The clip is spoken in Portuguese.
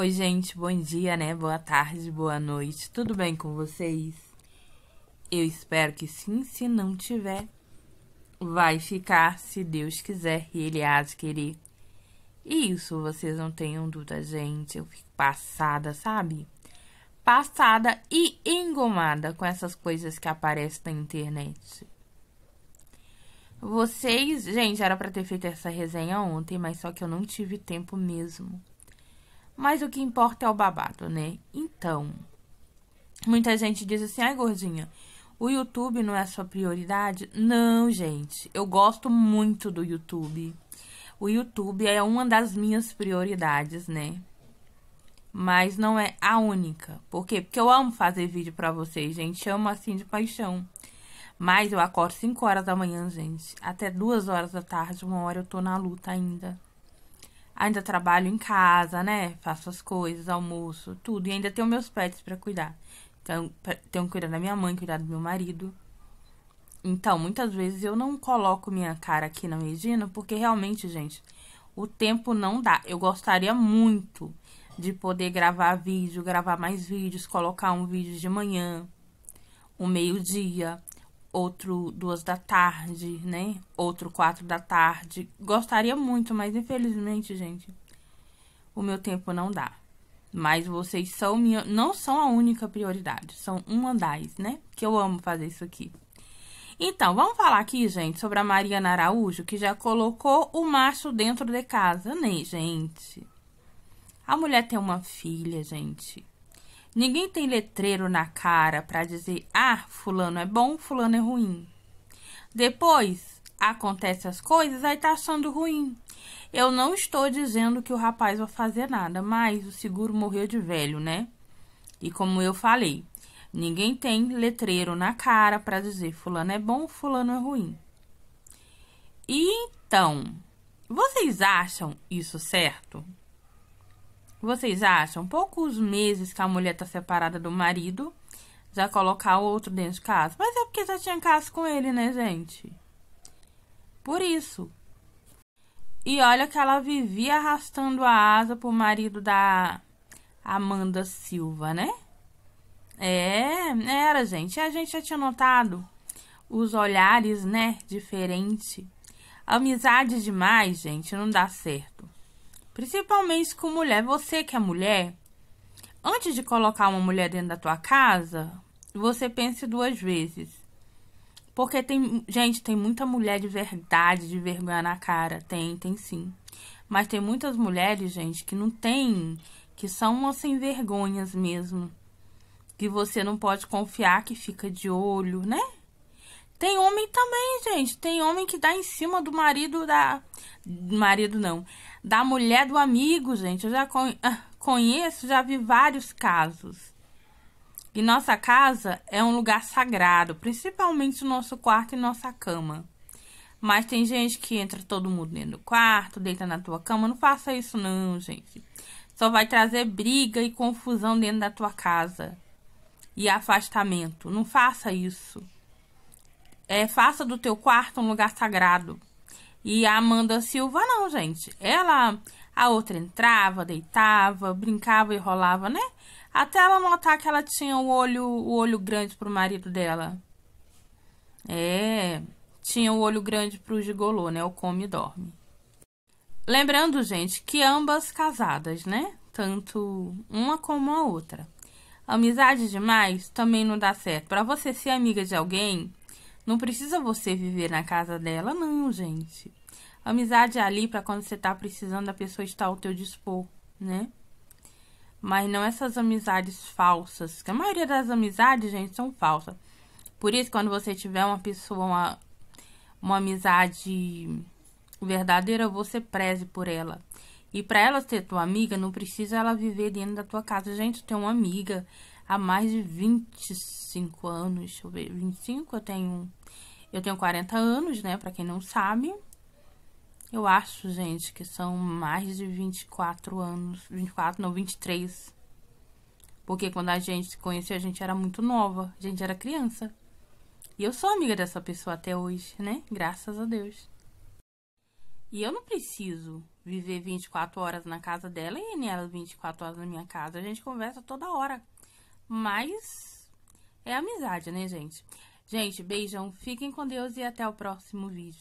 Oi, gente, bom dia, né? Boa tarde, boa noite. Tudo bem com vocês? Eu espero que sim, se não tiver, vai ficar se Deus quiser e ele há de querer. E isso, vocês não tenham dúvida, gente. Eu fico passada, sabe? Passada e engomada com essas coisas que aparecem na internet. Vocês, gente, era para ter feito essa resenha ontem, mas só que eu não tive tempo mesmo. Mas o que importa é o babado, né? Então, muita gente diz assim: ai, gordinha, o YouTube não é a sua prioridade? Não, gente. Eu gosto muito do YouTube. O YouTube é uma das minhas prioridades, né? Mas não é a única. Por quê? Porque eu amo fazer vídeo pra vocês, gente. amo assim de paixão. Mas eu acordo 5 horas da manhã, gente. Até 2 horas da tarde, uma hora eu tô na luta ainda. Ainda trabalho em casa, né? Faço as coisas, almoço, tudo. E ainda tenho meus pets para cuidar. Então, tenho que cuidar da minha mãe, cuidar do meu marido. Então, muitas vezes eu não coloco minha cara aqui na Medina, porque realmente, gente, o tempo não dá. Eu gostaria muito de poder gravar vídeo, gravar mais vídeos, colocar um vídeo de manhã, um meio-dia, outro duas da tarde, né? Outro quatro da tarde. Gostaria muito, mas infelizmente, gente, o meu tempo não dá. Mas vocês são minha, não são a única prioridade, são uma das, né? Que eu amo fazer isso aqui. Então, vamos falar aqui, gente, sobre a Mariana Araújo, que já colocou o macho dentro de casa, né, gente? A mulher tem uma filha, gente. Ninguém tem letreiro na cara para dizer: ah, fulano é bom, fulano é ruim. Depois acontece as coisas, aí tá achando ruim. Eu não estou dizendo que o rapaz vai fazer nada, mas o seguro morreu de velho, né? E como eu falei, ninguém tem letreiro na cara para dizer fulano é bom, fulano é ruim. Então, vocês acham isso certo? Vocês acham? Poucos meses que a mulher tá separada do marido, já colocar o outro dentro de casa. Mas é porque já tinha caso com ele, né, gente? Por isso. E olha que ela vivia arrastando a asa pro marido da Amanda Silva, né? É, era, gente. A gente já tinha notado os olhares, né? Diferente. Amizade demais, gente, não dá certo. Principalmente com mulher. Você que é mulher, antes de colocar uma mulher dentro da tua casa, você pense duas vezes. Porque tem, gente, tem muita mulher de verdade, de vergonha na cara. Tem, tem sim. Mas tem muitas mulheres, gente, que não tem, que são umas sem vergonhas mesmo. Que você não pode confiar, que fica de olho, né? Tem homem também, gente. Tem homem que dá em cima do marido da. Marido não da mulher do amigo, gente. Eu já ah, conheço, já vi vários casos. E nossa casa é um lugar sagrado, principalmente o nosso quarto e nossa cama. Mas tem gente que entra todo mundo dentro do quarto, deita na tua cama. Não faça isso, não, gente. Só vai trazer briga e confusão dentro da tua casa. E afastamento. Não faça isso. É, faça do teu quarto um lugar sagrado. E a Amanda Silva, não, gente. Ela, a outra entrava, deitava, brincava e rolava, né? Até ela notar que ela tinha o olho, o olho grande pro marido dela. É, tinha o olho grande pro gigolô, né? O come e dorme. Lembrando, gente, que ambas casadas, né? Tanto uma como a outra. Amizade demais também não dá certo. Para você ser amiga de alguém, não precisa você viver na casa dela, não, gente. Amizade é ali para quando você tá precisando, a pessoa está ao teu dispor, né? Mas não essas amizades falsas. Que a maioria das amizades, gente, são falsas. Por isso, quando você tiver uma pessoa, uma, uma amizade verdadeira, você preze por ela. E para ela ser tua amiga, não precisa ela viver dentro da tua casa. Gente, eu tenho uma amiga há mais de 25 anos. Deixa eu ver, 25 eu tenho. Eu tenho 40 anos, né? Para quem não sabe. Eu acho, gente, que são mais de 24 anos. 24, não, 23. Porque quando a gente se conheceu, a gente era muito nova. A gente era criança. E eu sou amiga dessa pessoa até hoje, né? Graças a Deus. E eu não preciso viver 24 horas na casa dela e nem ela 24 horas na minha casa. A gente conversa toda hora. Mas é amizade, né, gente? Gente, beijão, fiquem com Deus e até o próximo vídeo.